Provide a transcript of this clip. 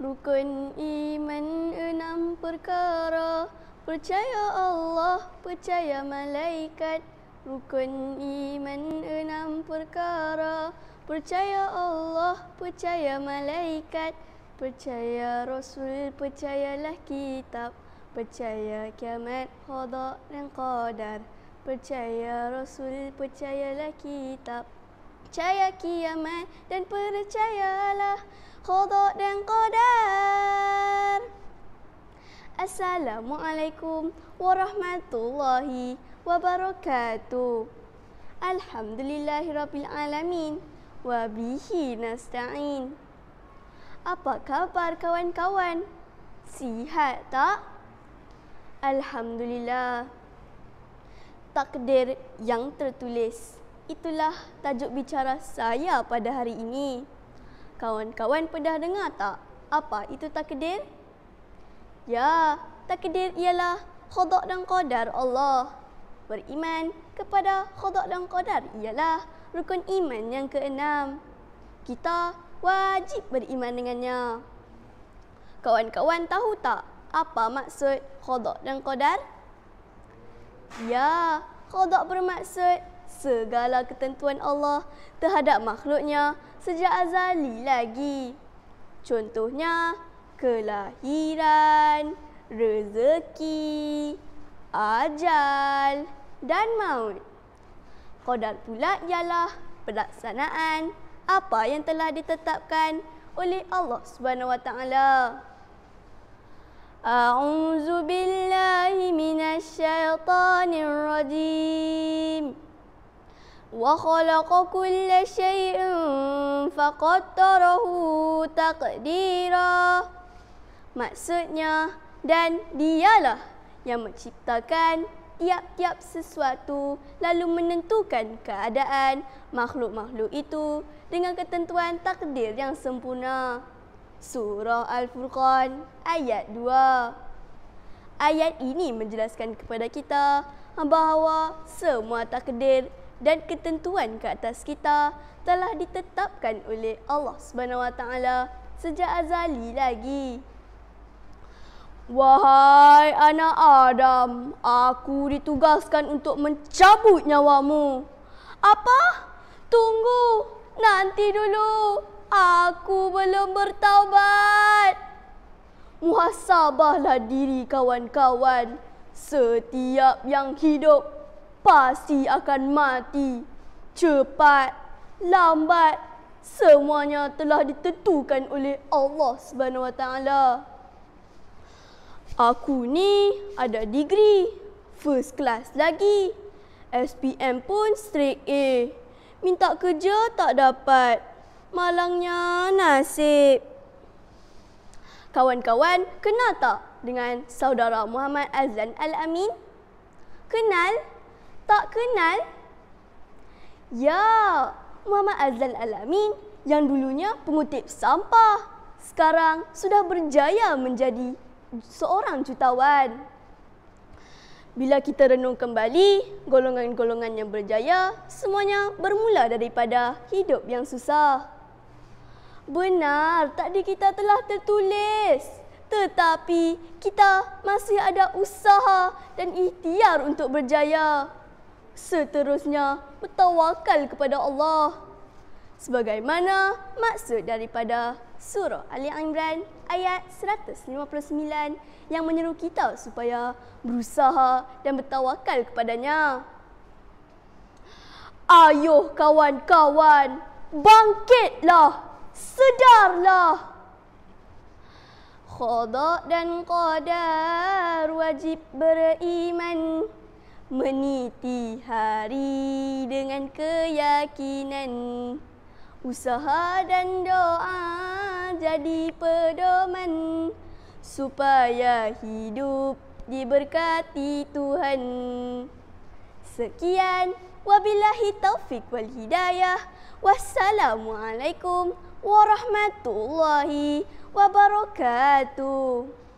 Rukun iman enam perkara Percaya Allah, percaya malaikat Rukun iman enam perkara Percaya Allah, percaya malaikat Percaya Rasul, percayalah kitab Percaya kiamat, khadak dan qadar Percaya Rasul, percayalah kitab Percaya kiamat dan percayalah Kodok dan kodar. Assalamualaikum warahmatullahi wabarakatuh. Alhamdulillahirabbil alamin wa bihi nasta'in. Apa khabar kawan-kawan? Sihat tak? Alhamdulillah. Takdir yang tertulis. Itulah tajuk bicara saya pada hari ini. Kawan-kawan pernah dengar tak? Apa itu takdir? Ya, takdir ialah khodok dan qadar Allah. Beriman kepada khodok dan qadar ialah rukun iman yang keenam. Kita wajib beriman dengannya. Kawan-kawan tahu tak apa maksud khodok dan qadar? Ya, khodok bermaksud segala ketentuan Allah terhadap makhluknya sejak azali lagi. Contohnya, kelahiran, rezeki, ajal dan maut. Qadar pula ialah pelaksanaan apa yang telah ditetapkan oleh Allah Subhanahu Wa Taala. A'udzu billahi minasy syaithanir rajim. وخلق كل شيء فقدره تقديرا maksudnya dan dialah yang menciptakan tiap-tiap sesuatu lalu menentukan keadaan makhluk-makhluk itu dengan ketentuan takdir yang sempurna surah al-furqan ayat 2 ayat ini menjelaskan kepada kita bahawa semua takdir dan ketentuan ke atas kita telah ditetapkan oleh Allah Subhanahu Wa Taala sejak azali lagi. Wahai anak Adam, aku ditugaskan untuk mencabut nyawamu. Apa? Tunggu, nanti dulu. Aku belum bertaubat. Muhasabahlah diri kawan-kawan. Setiap yang hidup pasti akan mati. Cepat, lambat, semuanya telah ditentukan oleh Allah Subhanahu Wa Taala. Aku ni ada degree, first class lagi. SPM pun straight A. Minta kerja tak dapat. Malangnya nasib. Kawan-kawan, kenal tak dengan saudara Muhammad Azlan Al-Amin? Kenal? Kenal? tak kenal? Ya, Mama Azlan Alamin yang dulunya pengutip sampah sekarang sudah berjaya menjadi seorang jutawan. Bila kita renung kembali, golongan-golongan yang berjaya semuanya bermula daripada hidup yang susah. Benar, takdir kita telah tertulis. Tetapi kita masih ada usaha dan ikhtiar untuk berjaya. Seterusnya, bertawakal kepada Allah. Sebagaimana maksud daripada surah Ali Imran ayat 159 yang menyeru kita supaya berusaha dan bertawakal kepadanya. Ayuh kawan-kawan, bangkitlah, sedarlah. Khadak dan qadar wajib beriman. Meniti hari dengan keyakinan Usaha dan doa jadi pedoman Supaya hidup diberkati Tuhan Sekian Wabillahi taufik wal hidayah Wassalamualaikum warahmatullahi wabarakatuh